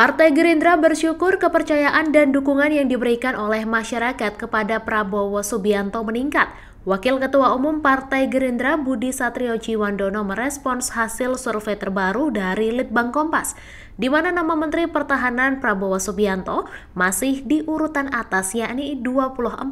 Partai Gerindra bersyukur kepercayaan dan dukungan yang diberikan oleh masyarakat kepada Prabowo Subianto meningkat. Wakil Ketua Umum Partai Gerindra Budi Satrio Jiwandono merespons hasil survei terbaru dari Litbang Kompas di mana nama Menteri Pertahanan Prabowo Subianto masih di urutan atas yakni 24,5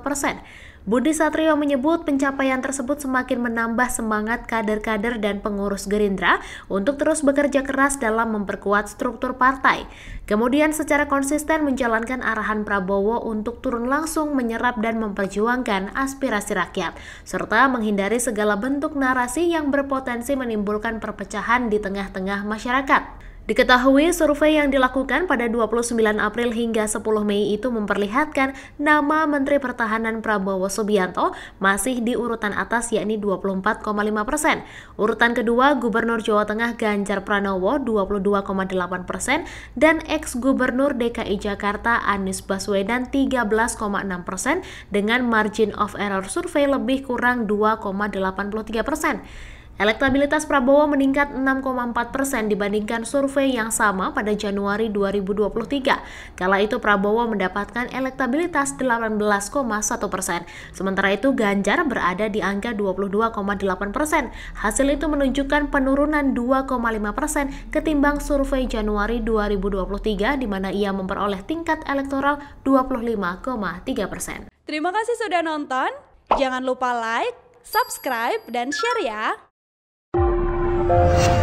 persen. Budi Satrio menyebut pencapaian tersebut semakin menambah semangat kader-kader dan pengurus Gerindra untuk terus bekerja keras dalam memperkuat struktur partai. Kemudian secara konsisten menjalankan arahan Prabowo untuk turun langsung menyerap dan memperjuangkan aspirasi rakyat, serta menghindari segala bentuk narasi yang berpotensi menimbulkan perpecahan di tengah-tengah masyarakat. Diketahui survei yang dilakukan pada 29 April hingga 10 Mei itu memperlihatkan nama Menteri Pertahanan Prabowo Subianto masih di urutan atas yakni 24,5 persen. Urutan kedua Gubernur Jawa Tengah Ganjar Pranowo 22,8 persen dan ex-Gubernur DKI Jakarta Anies Baswedan 13,6 persen dengan margin of error survei lebih kurang 2,83 persen. Elektabilitas Prabowo meningkat 6,4 persen dibandingkan survei yang sama pada Januari 2023. Kala itu Prabowo mendapatkan elektabilitas 18,1 persen. Sementara itu Ganjar berada di angka 22,8 persen. Hasil itu menunjukkan penurunan 2,5 persen ketimbang survei Januari 2023 di mana ia memperoleh tingkat elektoral 25,3 persen. Terima kasih sudah nonton. Jangan lupa like, subscribe, dan share ya! Thank you.